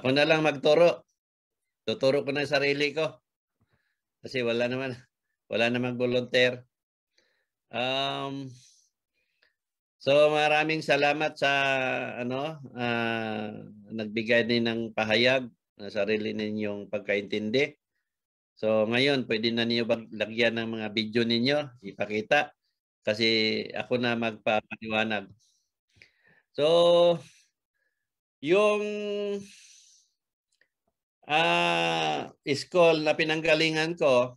Ako na lang magturo. Tuturo ko na sarili ko. Kasi wala naman, wala namang volunteer. Um, so maraming salamat sa ano, uh, nagbigay din ng pahayag na sarili ninyong pagkaintindi. So ngayon, pwede na niyo bang lagyan ng mga video ninyo, ipakita kasi ako na magpapaliwanag. So yung uh, school na pinanggalingan ko,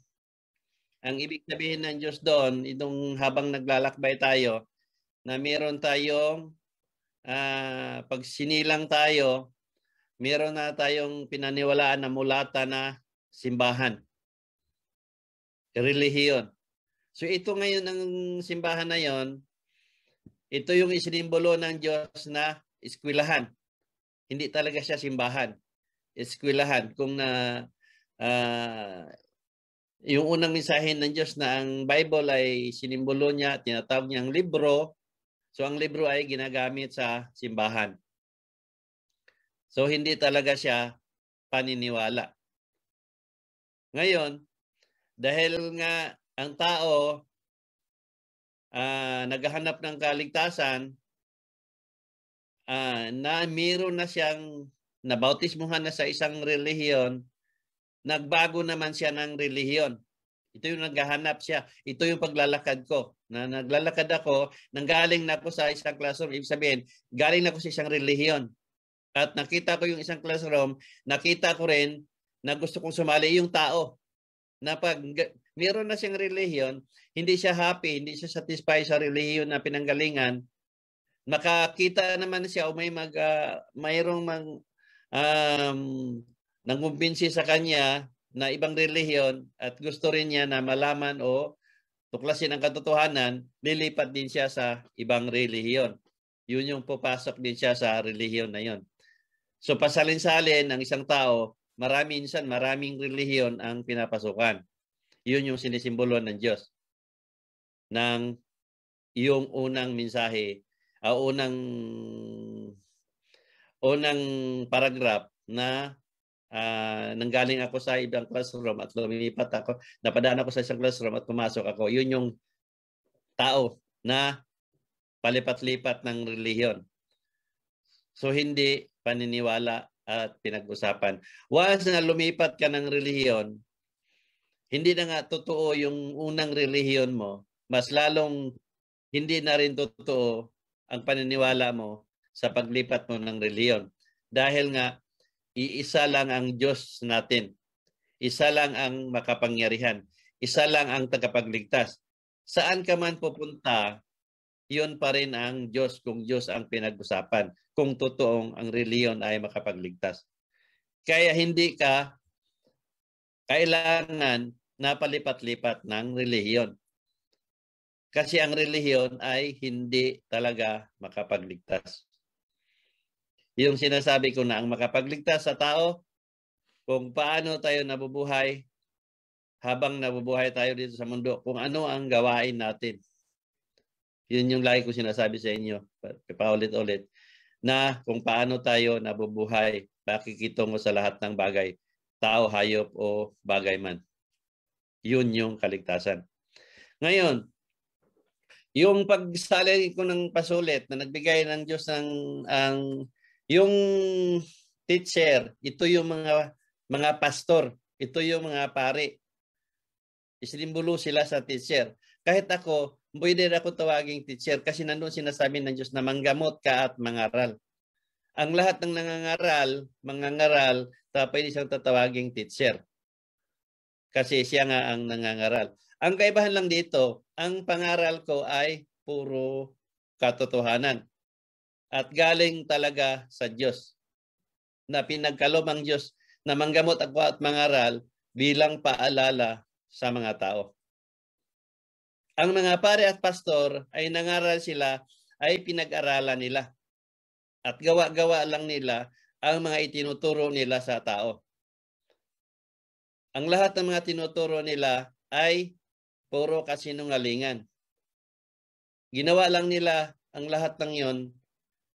ang ibig sabihin ng Diyos doon, itong habang naglalakbay tayo, na meron tayong, uh, pag sinilang tayo, meron na tayong pinaniwalaan na mulata na simbahan. Relihiyon. So ito ngayon ang simbahan na yon, ito yung isinimbolo ng Diyos na eskwilahan. Hindi talaga siya simbahan eskwelahan kung na uh, yung unang mensahe ng Diyos na ang Bible ay sinimbolo niya at tinatawag niya ang libro. So ang libro ay ginagamit sa simbahan. So hindi talaga siya paniniwala. Ngayon, dahil nga ang tao uh, naghahanap ng kaligtasan, uh, na meron na siyang nabautismuhan na sa isang relihiyon, nagbago naman siya ng relihiyon. Ito yung naghahanap siya. Ito yung paglalakad ko. Na naglalakad ako, nanggaling na ako sa isang classroom. Ibig sabihin, galing na ako sa isang relihiyon. At nakita ko yung isang classroom, nakita ko rin na gusto kong sumali yung tao. Na pag meron na siyang relihiyon, hindi siya happy, hindi siya satisfied sa relihiyon na pinanggalingan, makakita naman siya o may mag, uh, mayroong mag, um, nangumbinsi sa kanya na ibang relihiyon at gusto rin niya na malaman o tuklasin ang katotohanan, lilipat din siya sa ibang relihiyon. Yun yung pupasok din siya sa relihiyon na yun. So pasalin-salin ng isang tao, marami insan, maraming relihiyon ang pinapasukan. Yun yung sinisimbolo ng Diyos ng yung unang mensahe, uh, unang o ng paragraph na uh, nanggaling ako sa ibang classroom at lumipat ako, napadaan ako sa isang classroom at pumasok ako. Yun yung tao na palipat-lipat ng reliyon. So hindi paniniwala at pinag-usapan. Once na lumipat ka ng reliyon, hindi na nga totoo yung unang reliyon mo, mas lalong hindi na rin totoo ang paniniwala mo sa paglipat mo ng reliyon. Dahil nga, iisa lang ang Diyos natin. Isa lang ang makapangyarihan. Isa lang ang tagapagligtas. Saan ka man pupunta, yun pa rin ang Diyos kung Diyos ang pinag-usapan. Kung totoong ang reliyon ay makapagligtas. Kaya hindi ka kailangan napalipat lipat ng reliyon. Kasi ang reliyon ay hindi talaga makapagligtas. Yung sinasabi ko na ang makapagligtas sa tao, kung paano tayo nabubuhay habang nabubuhay tayo dito sa mundo, kung ano ang gawain natin. Yun yung lagi ko sinasabi sa inyo, paulit-ulit, na kung paano tayo nabubuhay, pakikitungo sa lahat ng bagay, tao, hayop, o bagay man. Yun yung kaligtasan. Ngayon, yung pagsali ko ng pasulit na nagbigay ng Diyos ng ang yung teacher, ito yung mga mga pastor, ito yung mga pare. Islimbulo sila sa teacher. Kahit ako, pwede na ako tawaging teacher kasi nandun sinasabi ng Diyos na manggamot ka at mangaral. Ang lahat ng nangangaral, mangangaral, tapos pwede siyang tatawaging teacher. Kasi siya nga ang nangangaral. Ang kaibahan lang dito, ang pangaral ko ay puro katotohanan at galing talaga sa Diyos na pinagkaloob ang Diyos na manggamot ako at mangaral bilang paalala sa mga tao. Ang mga pare at pastor ay nangaral sila ay pinag-aralan nila at gawa-gawa lang nila ang mga itinuturo nila sa tao. Ang lahat ng mga tinuturo nila ay puro kasinungalingan. Ginawa lang nila ang lahat ng yon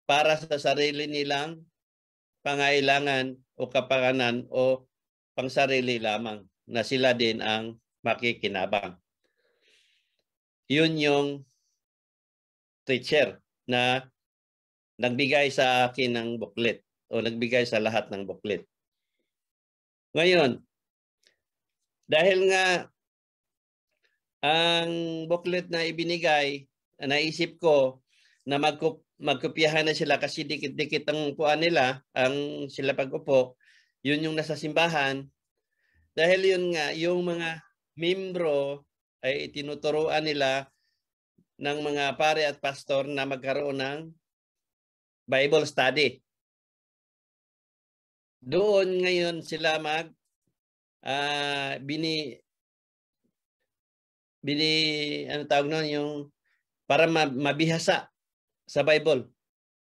para sa sarili nilang pangailangan o kapakanan o pangsarili lamang na sila din ang makikinabang. Yun yung teacher na nagbigay sa akin ng booklet o nagbigay sa lahat ng booklet. Ngayon, dahil nga ang booklet na ibinigay, naisip ko na magko magkopyahan na sila kasi dikit-dikit ang puan nila, ang sila pag-upo, yun yung nasa simbahan. Dahil yun nga, yung mga membro ay tinuturuan nila ng mga pare at pastor na magkaroon ng Bible study. Doon ngayon sila mag uh, bini bini ano tawag noon yung para mabihasa sa Bible.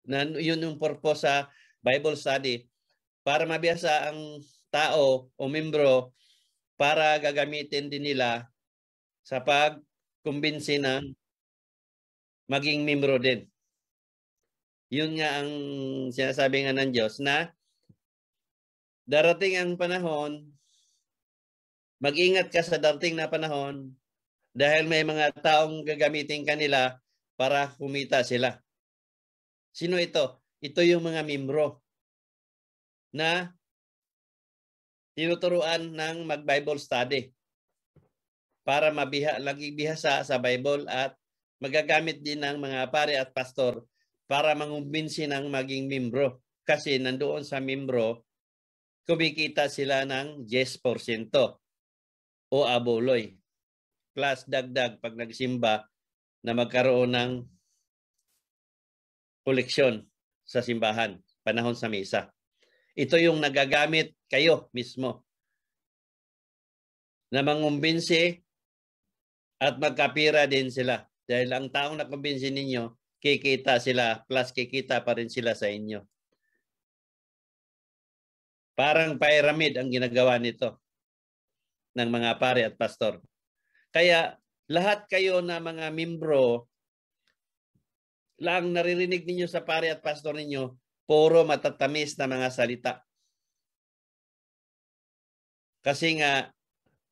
Na yun yung purpose sa Bible study para mabiyasa ang tao o membro para gagamitin din nila sa pagkumbinsi ng maging membro din. Yun nga ang sinasabi nga ng Diyos na darating ang panahon, mag-ingat ka sa darating na panahon dahil may mga taong gagamitin kanila para kumita sila. Sino ito? Ito yung mga membro na tinuturuan ng mag-Bible study para mabiha, lagi bihasa sa Bible at magagamit din ng mga pare at pastor para mangumbinsi ng maging membro. Kasi nandoon sa membro, kumikita sila ng 10% o aboloy. Plus dagdag pag nagsimba na magkaroon ng koleksyon sa simbahan, panahon sa misa. Ito yung nagagamit kayo mismo na mangumbinsi at magkapira din sila. Dahil ang taong nakumbinsi ninyo, kikita sila plus kikita pa rin sila sa inyo. Parang pyramid ang ginagawa nito ng mga pare at pastor. Kaya lahat kayo na mga membro lang naririnig ninyo sa pare at pastor ninyo, puro matatamis na mga salita. Kasi nga,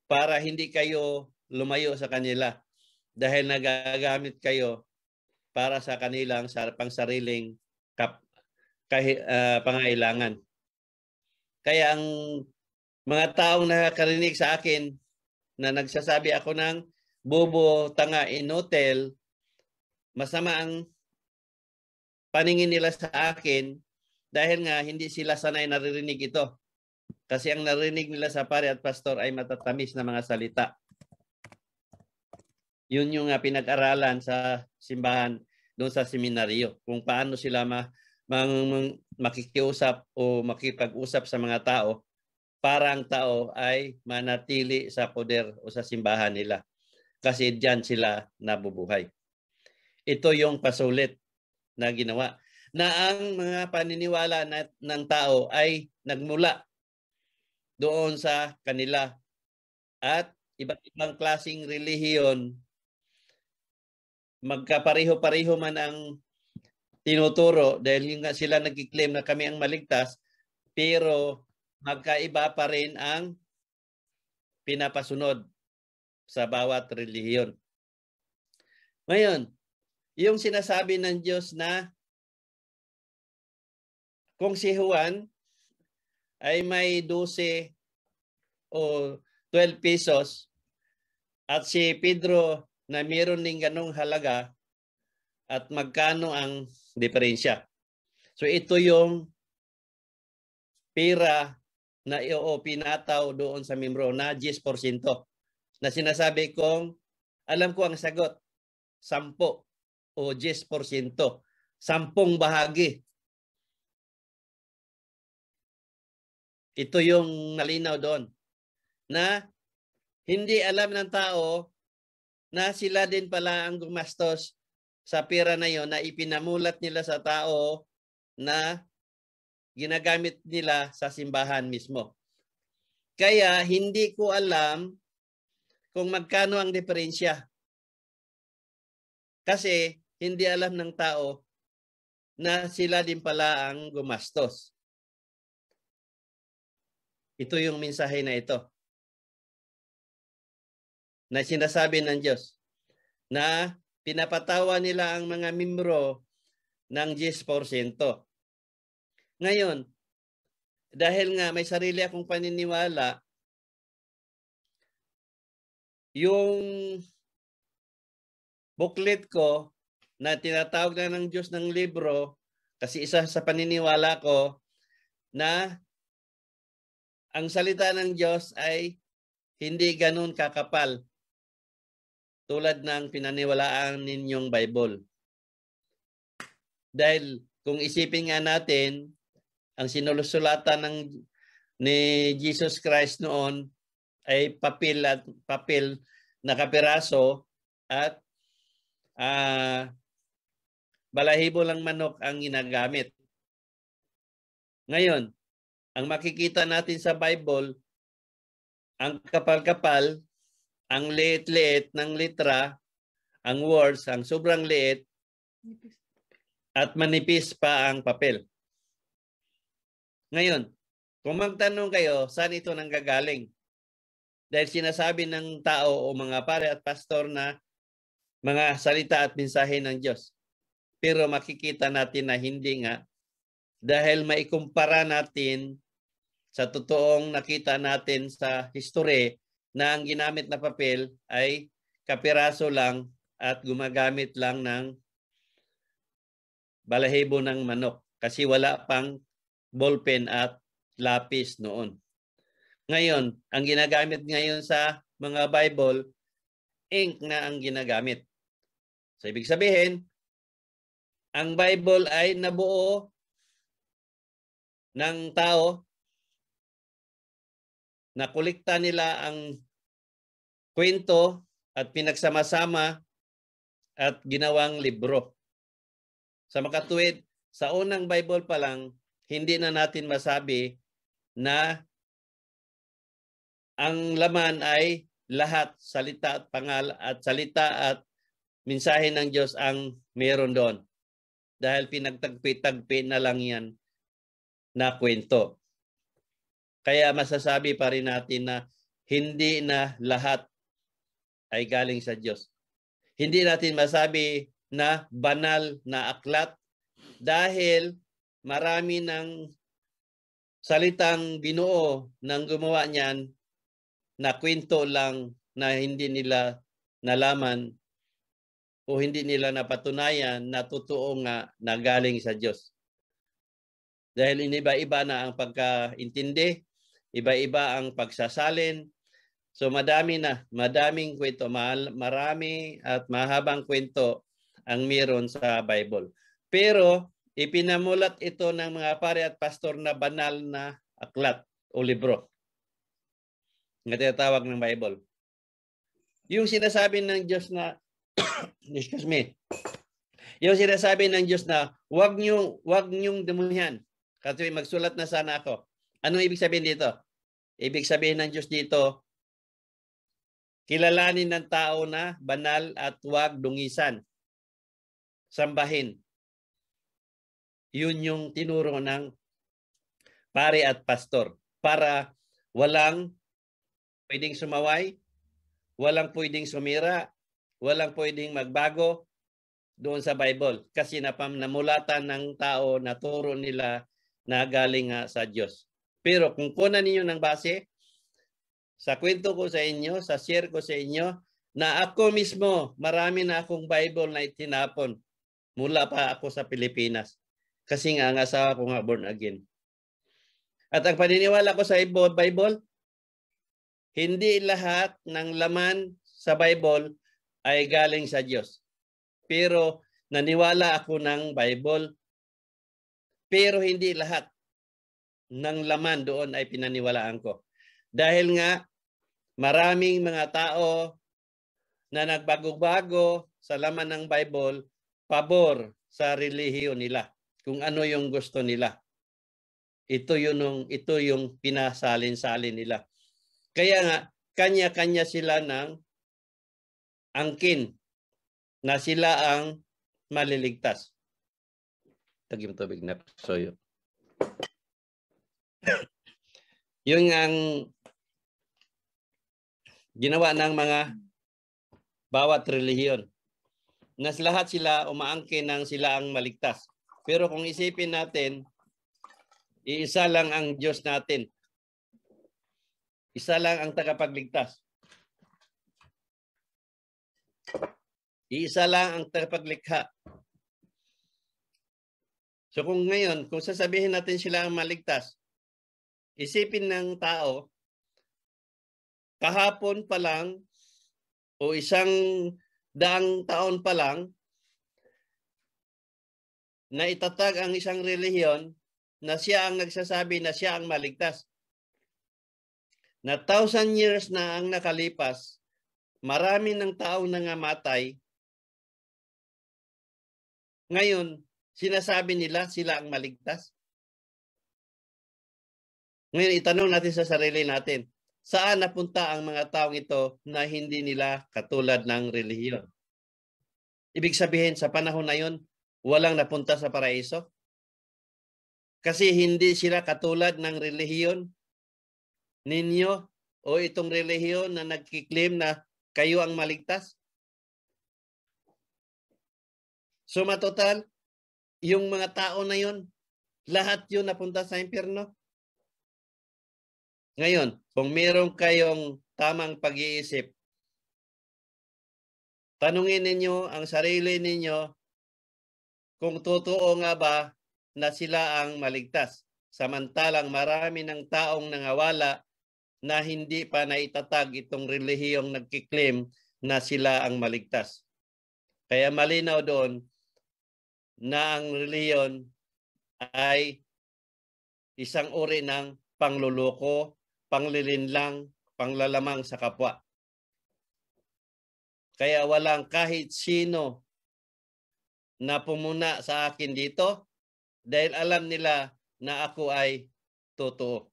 para hindi kayo lumayo sa kanila dahil nagagamit kayo para sa kanilang sa, sariling kap, kahi, uh, pangailangan. Kaya ang mga taong nakakarinig sa akin na nagsasabi ako ng bobo, tanga, inotel, masama ang paningin nila sa akin dahil nga hindi sila sanay naririnig ito. Kasi ang narinig nila sa pare at pastor ay matatamis na mga salita. Yun yung ah, pinag-aralan sa simbahan doon sa seminaryo. Kung paano sila ma mang, makikiusap o makipag-usap sa mga tao para ang tao ay manatili sa poder o sa simbahan nila. Kasi diyan sila nabubuhay. Ito yung pasulit na ginawa na ang mga paniniwala na, ng tao ay nagmula doon sa kanila at iba't ibang klasing relihiyon magkapareho-pareho man ang tinuturo dahil yung sila nagkiklaim na kami ang maligtas pero magkaiba pa rin ang pinapasunod sa bawat relihiyon. Ngayon, yung sinasabi ng Diyos na kung si Juan ay may 12 o 12 pesos at si Pedro na meron ding ganong halaga at magkano ang diferensya. So ito yung pera na o pinataw doon sa membro na 10% na sinasabi kong alam ko ang sagot, 10 o 10%. Sampung bahagi. Ito yung nalinaw doon. Na hindi alam ng tao na sila din pala ang gumastos sa pera na yon na ipinamulat nila sa tao na ginagamit nila sa simbahan mismo. Kaya hindi ko alam kung magkano ang diferensya. Kasi hindi alam ng tao na sila din pala ang gumastos. Ito yung mensahe na ito. Na sinasabi ng Diyos na pinapatawa nila ang mga membro ng 10%. Ngayon, dahil nga may sarili akong paniniwala, yung booklet ko na tinatawag na ng Diyos ng libro kasi isa sa paniniwala ko na ang salita ng Diyos ay hindi ganun kakapal tulad ng pinaniwalaan ninyong Bible. Dahil kung isipin nga natin, ang sinulusulatan ng ni Jesus Christ noon ay papel at papel na kapiraso at uh, balahibo lang manok ang ginagamit. Ngayon, ang makikita natin sa Bible, ang kapal-kapal, ang liit-liit ng litra, ang words, ang sobrang liit, at manipis pa ang papel. Ngayon, kung magtanong kayo, saan ito nanggagaling? Dahil sinasabi ng tao o mga pare at pastor na mga salita at mensahe ng Diyos. Pero makikita natin na hindi nga dahil maikumpara natin sa totoong nakita natin sa history na ang ginamit na papel ay kapiraso lang at gumagamit lang ng balahibo ng manok kasi wala pang ballpen at lapis noon. Ngayon, ang ginagamit ngayon sa mga Bible, ink na ang ginagamit. So ibig sabihin, ang Bible ay nabuo ng tao nakolekta nila ang kwento at pinagsama-sama at ginawang libro. Sa makatuwid, sa unang Bible pa lang, hindi na natin masabi na ang laman ay lahat salita at pangal at salita at mensahe ng Diyos ang meron doon dahil pinagtagpi-tagpi na lang yan na kwento. Kaya masasabi pa rin natin na hindi na lahat ay galing sa Diyos. Hindi natin masabi na banal na aklat dahil marami ng salitang binuo ng gumawa niyan na kwento lang na hindi nila nalaman o hindi nila napatunayan na totoo nga nagaling sa Diyos. Dahil iniba-iba na ang pagkaintindi, iba-iba ang pagsasalin. So madami na, madaming kwento, marami at mahabang kwento ang meron sa Bible. Pero ipinamulat ito ng mga pare at pastor na banal na aklat o libro na tinatawag ng Bible. Yung sinasabi ng Diyos na excuse me, yung sinasabi ng Diyos na wag niyong, wag niyong demonyan. Kasi magsulat na sana ako. Anong ibig sabihin dito? Ibig sabihin ng Diyos dito, kilalanin ng tao na banal at huwag dungisan. Sambahin. Yun yung tinuro ng pare at pastor para walang pwedeng sumaway, walang pwedeng sumira, Walang pwedeng magbago doon sa Bible kasi napam namulatan ng tao na turo nila na galing sa Diyos. Pero kung kunan ninyo ng base, sa kwento ko sa inyo, sa share ko sa inyo, na ako mismo, marami na akong Bible na itinapon mula pa ako sa Pilipinas. Kasi nga ang asawa ko nga born again. At ang paniniwala ko sa Bible, hindi lahat ng laman sa Bible ay galing sa Diyos. Pero naniwala ako ng Bible, pero hindi lahat ng laman doon ay pinaniwalaan ko. Dahil nga maraming mga tao na nagbago-bago sa laman ng Bible, pabor sa relihiyon nila, kung ano yung gusto nila. Ito yun yung, ito yung pinasalin-salin nila. Kaya nga, kanya-kanya sila ng angkin na sila ang maliligtas. Tagim tubig na soyo. Yun ang ginawa ng mga bawat relihiyon. Na lahat sila umaangkin ng sila ang maligtas. Pero kung isipin natin, iisa lang ang Diyos natin. Isa lang ang tagapagligtas. Iisa lang ang tagapaglikha. So kung ngayon, kung sasabihin natin sila ang maligtas, isipin ng tao, kahapon pa lang o isang daang taon pa lang na itatag ang isang relihiyon na siya ang nagsasabi na siya ang maligtas. Na thousand years na ang nakalipas, marami ng taong nangamatay ngayon, sinasabi nila sila ang maligtas. Ngayon, itanong natin sa sarili natin, saan napunta ang mga taong ito na hindi nila katulad ng relihiyon? Ibig sabihin, sa panahon na yun, walang napunta sa paraiso? Kasi hindi sila katulad ng relihiyon ninyo o itong relihiyon na nagkiklaim na kayo ang maligtas? So matotal, yung mga tao na yon, lahat yun napunta sa impyerno. Ngayon, kung meron kayong tamang pag-iisip, tanungin ninyo ang sarili ninyo kung totoo nga ba na sila ang maligtas. Samantalang marami ng taong nangawala na hindi pa naitatag itong relihiyong nagkiklaim na sila ang maligtas. Kaya malinaw doon na ang reliyon ay isang uri ng pangluloko, panglilinlang, panglalamang sa kapwa. Kaya walang kahit sino na pumuna sa akin dito dahil alam nila na ako ay totoo.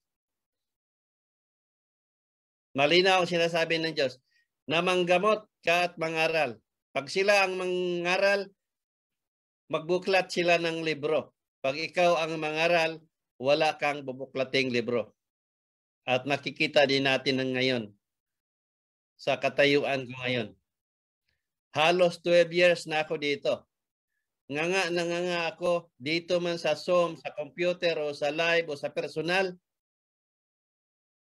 Malinaw ang sinasabi ng Diyos na manggamot ka at mangaral. Pag sila ang mangaral, magbuklat sila ng libro. Pag ikaw ang mangaral, wala kang bubuklating libro. At nakikita din natin ng ngayon sa katayuan ko ngayon. Halos 12 years na ako dito. Nga nga, nanganga ako dito man sa Zoom, sa computer o sa live o sa personal,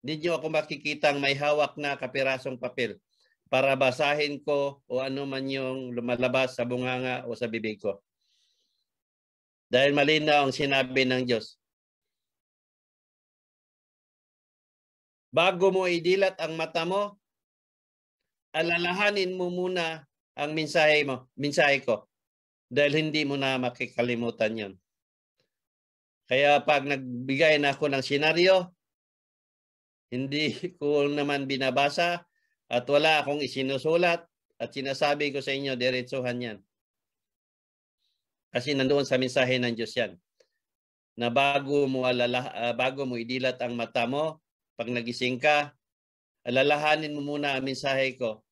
hindi nyo ako makikita may hawak na kapirasong papel para basahin ko o ano man yung lumalabas sa bunganga o sa bibig ko. Dahil malinaw ang sinabi ng Diyos. Bago mo idilat ang mata mo, alalahanin mo muna ang mensahe mo, mensahe ko. Dahil hindi mo na makikalimutan 'yon. Kaya pag nagbigay na ako ng senaryo, hindi ko naman binabasa at wala akong isinusulat at sinasabi ko sa inyo diretsuhan 'yan. Kasi nandoon sa mensahe ng Diyos yan. Na bago mo, alala, uh, bago mo idilat ang mata mo, pag nagising ka, alalahanin mo muna ang mensahe ko.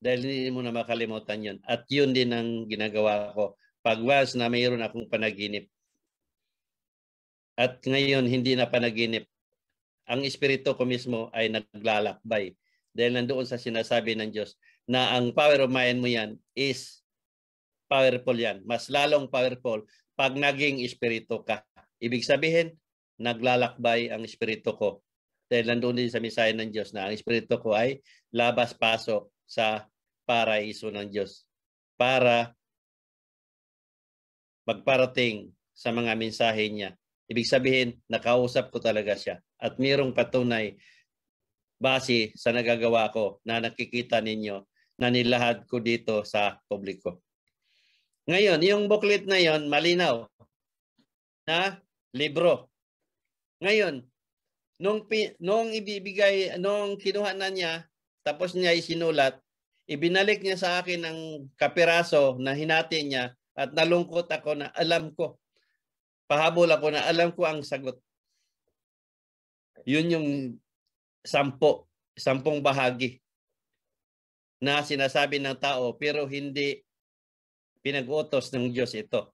Dahil hindi mo na makalimutan yun. At yun din ang ginagawa ko. Pag once na mayroon akong panaginip. At ngayon, hindi na panaginip. Ang espiritu ko mismo ay naglalakbay. Dahil nandoon sa sinasabi ng Diyos na ang power of mind mo yan is powerful yan. Mas lalong powerful pag naging espiritu ka. Ibig sabihin, naglalakbay ang espiritu ko. Dahil nandoon din sa misayan ng Diyos na ang espiritu ko ay labas pasok sa paraiso ng Diyos para magparating sa mga mensahe niya. Ibig sabihin, nakausap ko talaga siya at mayroong patunay base sa nagagawa ko na nakikita ninyo na nilahad ko dito sa publiko. Ngayon, yung booklet na yon malinaw na libro. Ngayon, nung, nung ibibigay, nung kinuha na niya, tapos niya isinulat, ibinalik niya sa akin ang kapiraso na hinati niya at nalungkot ako na alam ko. Pahabol ako na alam ko ang sagot. Yun yung sampo, sampung bahagi na sinasabi ng tao pero hindi pinag-utos ng Diyos ito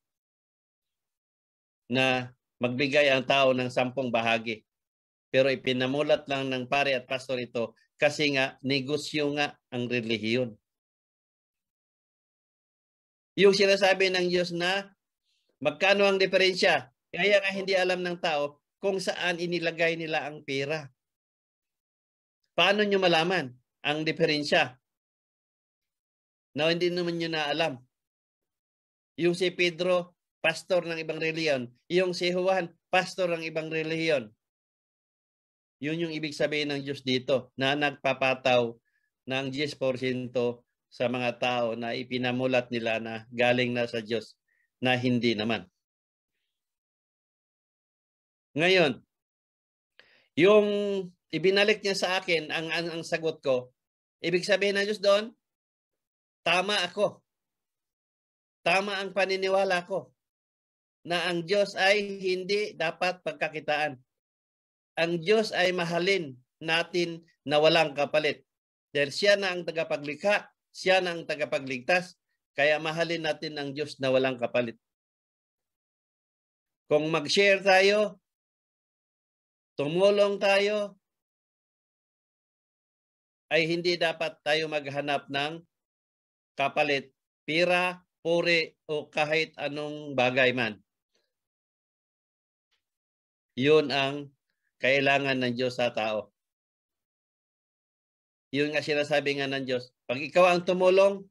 na magbigay ang tao ng sampung bahagi. Pero ipinamulat lang ng pare at pastor ito kasi nga negosyo nga ang relihiyon. Yung sinasabi ng Diyos na magkano ang diferensya, kaya nga hindi alam ng tao kung saan inilagay nila ang pera. Paano nyo malaman ang diferensya na no, hindi naman nyo na alam? Yung si Pedro, pastor ng ibang reliyon. Yung si Juan, pastor ng ibang reliyon. Yun yung ibig sabihin ng Diyos dito na nagpapataw ng 10% sa mga tao na ipinamulat nila na galing na sa Diyos na hindi naman. Ngayon, yung ibinalik niya sa akin ang, ang, ang sagot ko, ibig sabihin na Diyos doon, tama ako. Tama ang paniniwala ko na ang Diyos ay hindi dapat pagkakitaan. Ang Diyos ay mahalin natin na walang kapalit. Dahil siya na ang tagapaglikha, siya na ang tagapagligtas, kaya mahalin natin ang Diyos na walang kapalit. Kung mag-share tayo, tumulong tayo, ay hindi dapat tayo maghanap ng kapalit, pira, uri o kahit anong bagay man. Yun ang kailangan ng Diyos sa tao. Yun nga sinasabi nga ng Diyos. Pag ikaw ang tumulong,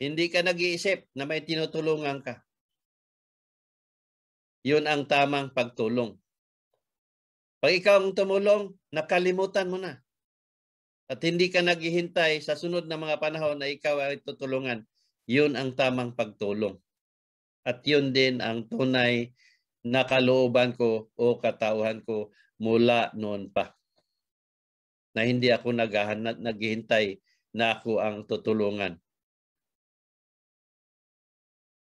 hindi ka nag-iisip na may tinutulungan ka. Yun ang tamang pagtulong. Pag ikaw ang tumulong, nakalimutan mo na. At hindi ka naghihintay sa sunod na mga panahon na ikaw ay tutulungan. Yun ang tamang pagtulong. At yun din ang tunay na kalooban ko o katauhan ko mula noon pa. Na hindi ako naghahanap, naghihintay na ako ang tutulungan.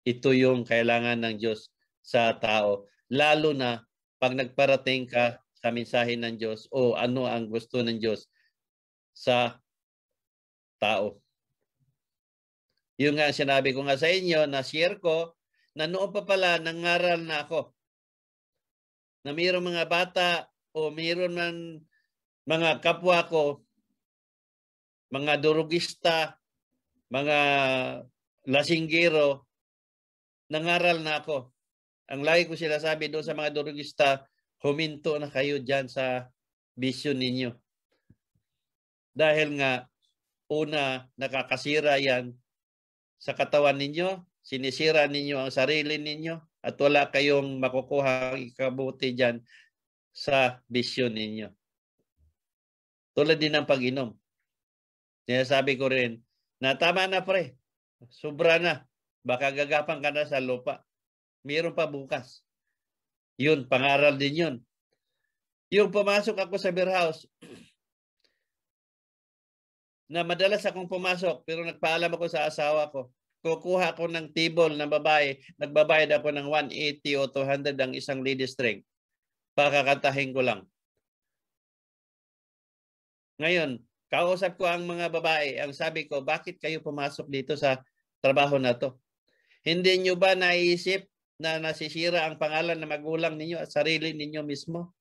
Ito yung kailangan ng Diyos sa tao. Lalo na pag nagparating ka sa mensahe ng Diyos o ano ang gusto ng Diyos sa tao. Yung nga sinabi ko nga sa inyo, na share ko, na noon pa pala nangaral na ako. Na mayroon mga bata o mayroon man mga kapwa ko, mga durugista, mga lasinggero, nangaral na ako. Ang lagi ko sila sabi doon sa mga durugista, huminto na kayo dyan sa vision ninyo. Dahil nga, una, nakakasira yan sa katawan ninyo, sinisira ninyo ang sarili ninyo at wala kayong makukuha ikabuti dyan sa bisyon ninyo. Tulad din ng pag-inom. Sinasabi ko rin, natama na pre, sobra na, baka gagapang ka na sa lupa. Meron pa bukas. Yun, pangaral din yun. Yung pumasok ako sa beer house, na madalas akong pumasok pero nagpaalam ako sa asawa ko. Kukuha ako ng table na babae, nagbabayad ako ng 180 o 200 ang isang lady string. Pakakantahin ko lang. Ngayon, kausap ko ang mga babae. Ang sabi ko, bakit kayo pumasok dito sa trabaho na to? Hindi nyo ba naisip na nasisira ang pangalan ng magulang ninyo at sarili ninyo mismo?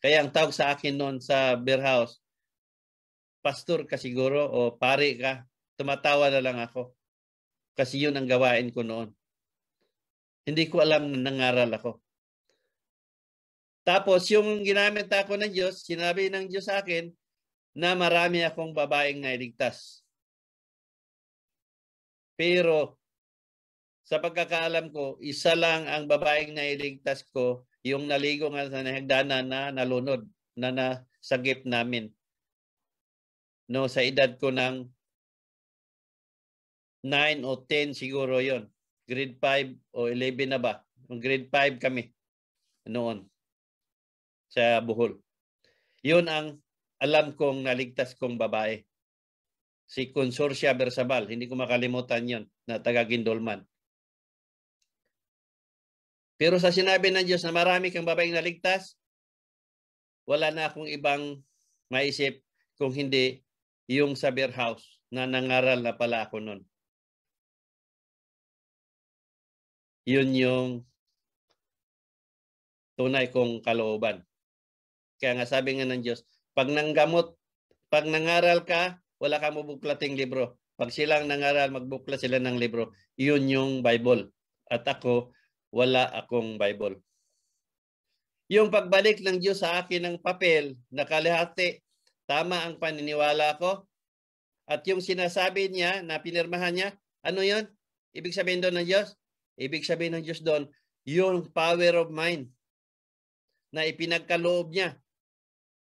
Kaya ang tawag sa akin noon sa beer house, pastor ka siguro o pare ka, tumatawa na lang ako. Kasi yun ang gawain ko noon. Hindi ko alam na nangaral ako. Tapos yung ginamit ako ng Diyos, sinabi ng Diyos sa akin na marami akong babaeng nailigtas. Pero sa pagkakaalam ko, isa lang ang babaeng nailigtas ko, yung naligo nga sa nahagdanan na nalunod, na nasagip namin no sa edad ko ng 9 o 10 siguro yon grade 5 o 11 na ba grade 5 kami noon sa Bohol yon ang alam kong naligtas kong babae si Consorcia Bersabal hindi ko makalimutan yon na taga Gindolman pero sa sinabi ng Diyos na marami kang babaeng naligtas, wala na akong ibang maisip kung hindi yung sa beer house na nangaral na pala ako noon. Yun yung tunay kong kalooban. Kaya nga sabi nga ng Diyos, pag nanggamot, pag nangaral ka, wala kang mabuklating libro. Pag silang nangaral, magbukla sila ng libro. Yun yung Bible. At ako, wala akong Bible. Yung pagbalik ng Diyos sa akin ng papel, nakalahati, Tama ang paniniwala ko? At yung sinasabi niya na pinirmahan niya, ano yon? Ibig sabihin doon ng Diyos? Ibig sabihin ng Diyos doon, yung power of mind na ipinagkaloob niya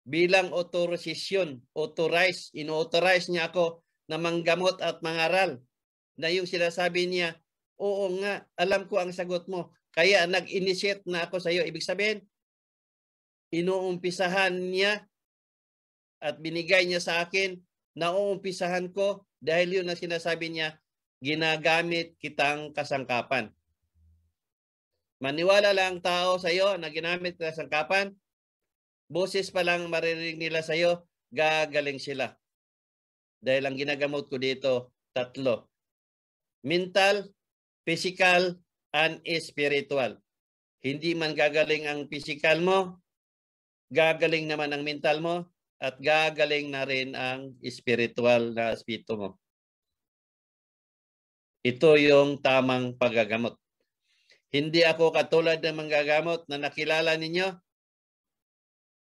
bilang authorization, authorized, inauthorize niya ako na manggamot at mangaral. Na yung sinasabi niya, oo nga, alam ko ang sagot mo. Kaya nag-initiate na ako sa iyo. Ibig sabihin, inuumpisahan niya at binigay niya sa akin na uumpisahan ko dahil yun ang sinasabi niya, ginagamit kitang kasangkapan. Maniwala lang tao sa iyo na ginamit ka kasangkapan, boses pa lang maririnig nila sa iyo, gagaling sila. Dahil ang ginagamot ko dito, tatlo. Mental, physical, and spiritual. Hindi man gagaling ang physical mo, gagaling naman ang mental mo, at gagaling na rin ang spiritual na aspito mo. Ito yung tamang paggagamot. Hindi ako katulad ng manggagamot na nakilala ninyo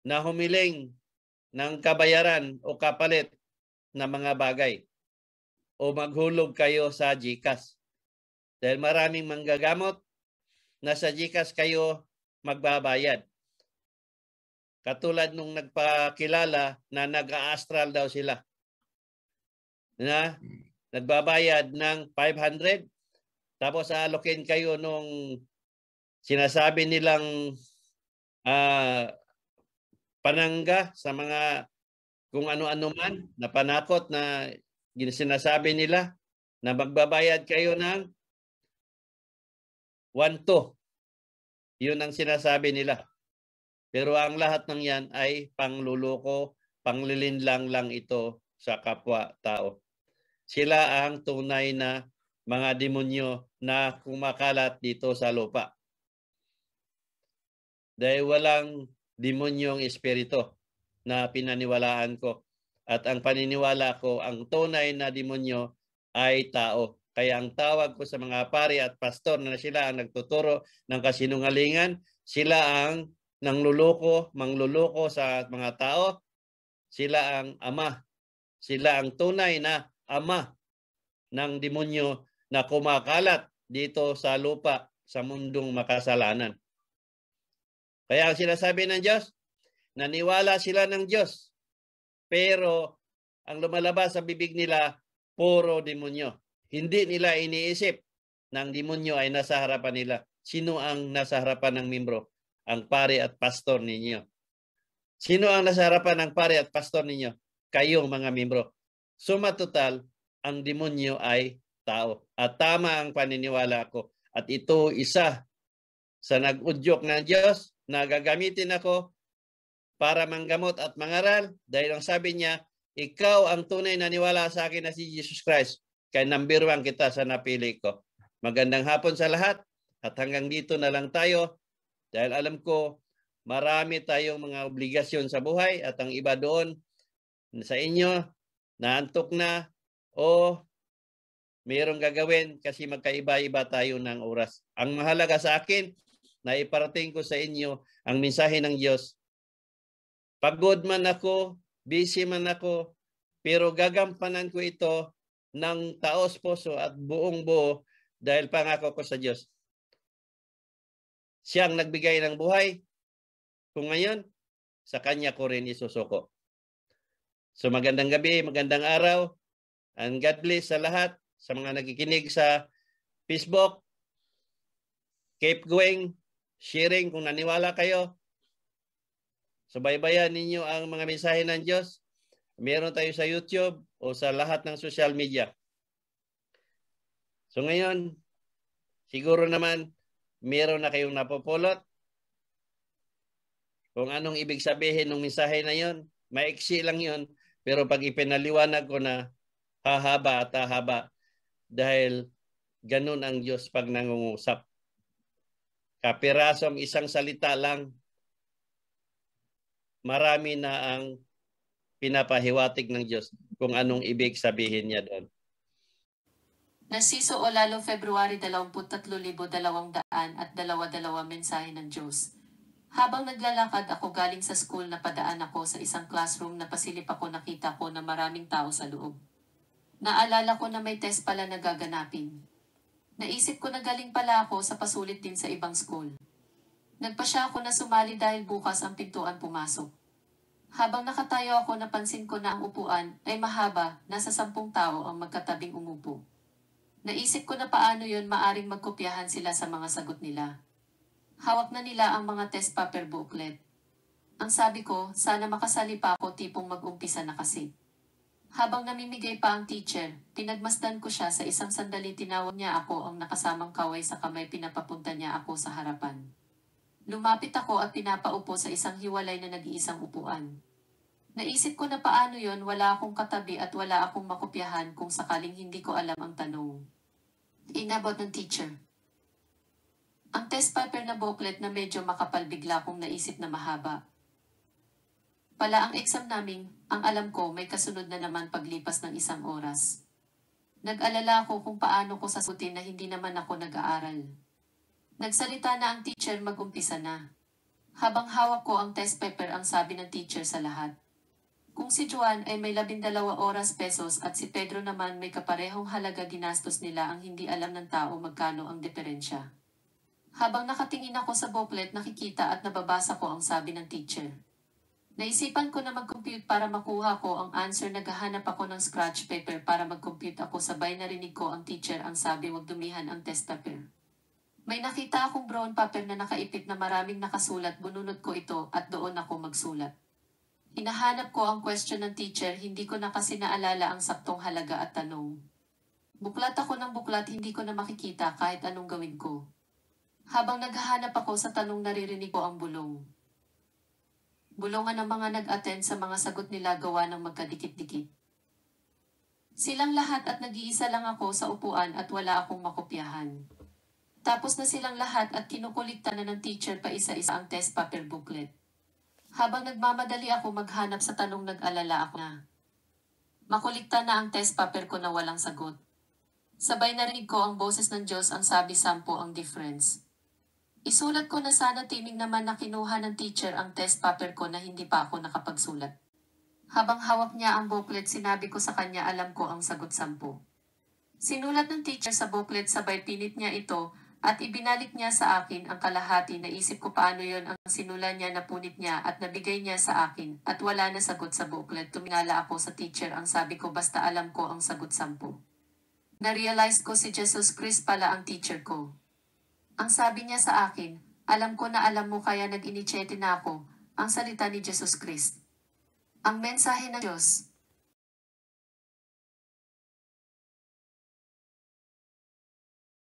na humiling ng kabayaran o kapalit na mga bagay o maghulog kayo sa GCash. Dahil maraming manggagamot na sa GCash kayo magbabayad. Katulad nung nagpakilala na nag-astral daw sila. Na nagbabayad ng 500 tapos alokin kayo nung sinasabi nilang uh, panangga sa mga kung ano-ano man na panakot na sinasabi nila na magbabayad kayo ng 1-2. Yun ang sinasabi nila. Pero ang lahat ng yan ay pangluloko, panglilinlang lang ito sa kapwa-tao. Sila ang tunay na mga demonyo na kumakalat dito sa lupa. Dahil walang demonyong espirito na pinaniwalaan ko. At ang paniniwala ko, ang tunay na demonyo ay tao. Kaya ang tawag ko sa mga pari at pastor na sila ang nagtuturo ng kasinungalingan, sila ang ng luloko, mangluloko sa mga tao, sila ang ama. Sila ang tunay na ama ng demonyo na kumakalat dito sa lupa sa mundong makasalanan. Kaya ang sinasabi ng Diyos, naniwala sila ng Diyos. Pero ang lumalabas sa bibig nila, puro demonyo. Hindi nila iniisip na ang demonyo ay nasa harapan nila. Sino ang nasa harapan ng membro? ang pare at pastor ninyo. Sino ang nasa harapan ng pare at pastor ninyo? Kayong mga membro. Suma total, ang demonyo ay tao. At tama ang paniniwala ko. At ito isa sa nag-udyok ng Diyos na gagamitin ako para manggamot at mangaral dahil ang sabi niya, ikaw ang tunay na niwala sa akin na si Jesus Christ. Kaya number one kita sa napili ko. Magandang hapon sa lahat at hanggang dito na lang tayo dahil alam ko, marami tayong mga obligasyon sa buhay at ang iba doon sa inyo, naantok na o mayroong gagawin kasi magkaiba-iba tayo ng oras. Ang mahalaga sa akin, na iparating ko sa inyo ang mensahe ng Diyos. Pagod man ako, busy man ako, pero gagampanan ko ito ng taos poso at buong buo dahil pangako ko sa Diyos. Siyang nagbigay ng buhay. Kung ngayon, sa Kanya ko rin isusuko. So magandang gabi, magandang araw. And God bless sa lahat, sa mga nakikinig sa Facebook. Keep going, sharing kung naniwala kayo. Subaybayan so, ninyo ang mga mensahe ng Diyos. Meron tayo sa YouTube o sa lahat ng social media. So ngayon, siguro naman meron na kayong napupulot. Kung anong ibig sabihin ng mensahe na yon, maiksi lang yon. Pero pag ipinaliwanag ko na hahaba at hahaba dahil ganun ang Diyos pag nangungusap. Kapirasong isang salita lang, marami na ang pinapahiwatig ng Diyos kung anong ibig sabihin niya doon. Nasiso Olalo February 23,222 mensahe ng Diyos. Habang naglalakad ako galing sa school na padaan ako sa isang classroom na pasilip ako nakita ko na maraming tao sa loob. Naalala ko na may test pala na gaganapin. Naisip ko na galing pala ako sa pasulit din sa ibang school. Nagpa siya ako na sumali dahil bukas ang pintuan pumasok. Habang nakatayo ako napansin ko na ang upuan ay mahaba, nasa sampung tao ang magkatabing umupo. Naisip ko na paano yon maaring magkopyahan sila sa mga sagot nila. Hawak na nila ang mga test paper booklet. Ang sabi ko, sana makasali pa ako tipong mag-umpisa na kasi. Habang namimigay pa ang teacher, pinagmasdan ko siya sa isang sandali tinawag niya ako ang nakasamang kaway sa kamay pinapapunta niya ako sa harapan. Lumapit ako at pinapaupo sa isang hiwalay na nag-iisang upuan. Naisip ko na paano yon wala akong katabi at wala akong makopyahan kung sakaling hindi ko alam ang tanong. Inabot ng teacher. Ang test paper na booklet na medyo makapal bigla kong naisip na mahaba. Pala ang exam naming, ang alam ko may kasunod na naman paglipas ng isang oras. Nag-alala ako kung paano ko sasagutin na hindi naman ako nag-aaral. Nagsalita na ang teacher magumpisa na. Habang hawak ko ang test paper ang sabi ng teacher sa lahat. Kung si Juan ay may labindalawa oras pesos at si Pedro naman may kaparehong halaga ginastos nila ang hindi alam ng tao magkano ang diferensya. Habang nakatingin ako sa booklet nakikita at nababasa ko ang sabi ng teacher. Naisipan ko na mag-compute para makuha ko ang answer naghahanap ako ng scratch paper para mag-compute ako sabay narinig ko ang teacher ang sabi wag dumihan ang test paper. May nakita akong brown paper na nakaipit na maraming nakasulat bununod ko ito at doon ako magsulat. Hinahanap ko ang question ng teacher, hindi ko na kasi naalala ang saktong halaga at tanong. Buklat ako ng buklat, hindi ko na makikita kahit anong gawin ko. Habang naghahanap ako sa tanong, naririnig ko ang bulong. Bulungan ang mga nag-attend sa mga sagot nila gawa ng magkadikit-dikit. Silang lahat at nag-iisa lang ako sa upuan at wala akong makopyahan. Tapos na silang lahat at kinukulikta na ng teacher pa isa-isa ang test paper booklet. Habang nagmamadali ako maghanap sa tanong nag-alala ako na. Makulikta na ang test paper ko na walang sagot. Sabay narinig ko ang boses ng Diyos ang sabi sampo ang difference. Isulat ko na sana timing naman na kinuha ng teacher ang test paper ko na hindi pa ako nakapagsulat. Habang hawak niya ang booklet sinabi ko sa kanya alam ko ang sagot sampo. Sinulat ng teacher sa booklet sabay pinit niya ito at ibinalik niya sa akin ang kalahati na isip ko paano yon ang sinulan niya na punit niya at nabigay niya sa akin at wala na sagot sa booklet. Tumingala ako sa teacher ang sabi ko basta alam ko ang sagot sampu. Narealize ko si Jesus Christ pala ang teacher ko. Ang sabi niya sa akin, alam ko na alam mo kaya nag-initiate na ako, ang salita ni Jesus Christ. Ang mensahe ng Diyos,